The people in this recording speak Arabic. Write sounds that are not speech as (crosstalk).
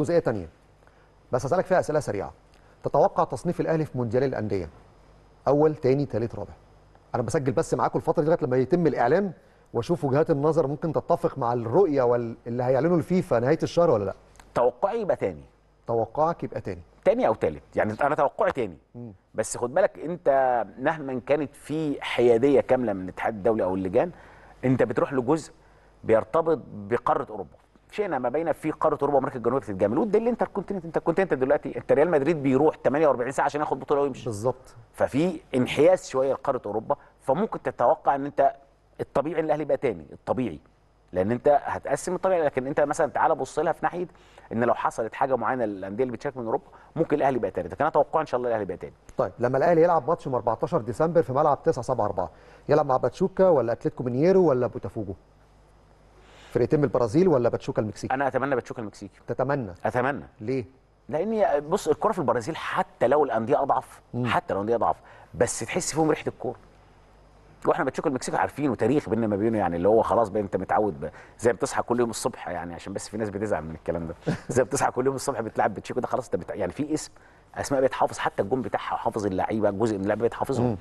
جزئيه ثانيه بس هسالك فيها اسئله سريعه تتوقع تصنيف الاهلي في مونديال الانديه اول ثاني ثالث رابع انا بسجل بس معاكم الفتره دي لغايه لما يتم الاعلان واشوف وجهات النظر ممكن تتفق مع الرؤيه وال... اللي هيعلنوا الفيفا نهايه الشهر ولا لا توقعي يبقى ثاني توقعك يبقى ثاني ثاني او ثالث يعني انا توقعي ثاني بس خد بالك انت مهما كانت في حياديه كامله من الاتحاد الدولي او اللجان انت بتروح لجزء بيرتبط بقاره اوروبا شئنا ما بين في قاره اوروبا وامريكا الجنوبيه بتتجامل وده اللي انت الكونتيننت انت الكونتيننت دلوقتي انت ريال مدريد بيروح 48 ساعه عشان ياخد بطوله ويمشي بالظبط ففي انحياز شويه لقاره اوروبا فممكن تتوقع ان انت الطبيعي ان الاهلي يبقى تاني الطبيعي لان انت هتقسم الطبيعي لكن انت مثلا تعالى بص لها في ناحيه ان لو حصلت حاجه معينه للانديه اللي بتشارك من اوروبا ممكن الاهلي يبقى تاني لكن انا اتوقع ان شاء الله الاهلي يبقى تاني طيب لما الاهلي يلعب ماتش يوم 14 ديسمبر في ملعب 9 7 4 يلعب مع باتشوكا ولا اتلتيكو مينيرو ولا بوتافوجو فرقتين البرازيل ولا باتشوكا المكسيكي انا اتمنى باتشوكا المكسيكي تتمنى اتمنى ليه لان بص الكره في البرازيل حتى لو الانديه اضعف مم. حتى لو الانديه اضعف بس تحس فيهم ريحه الكوره واحنا باتشوكا المكسيكي عارفين وتاريخ بيننا ما بينه يعني اللي هو خلاص بقى انت متعود بقى زي بتصحى كل يوم الصبح يعني عشان بس في ناس بتزعل من الكلام ده (laughs) زي بتصحى كل يوم الصبح بتلعب باتشيكو ده خلاص انت يعني في اسم اسماء بقت حافظ حتى الجون بتاعها وحافظ اللعيبه جزء من اللعيبه بقت حافظهم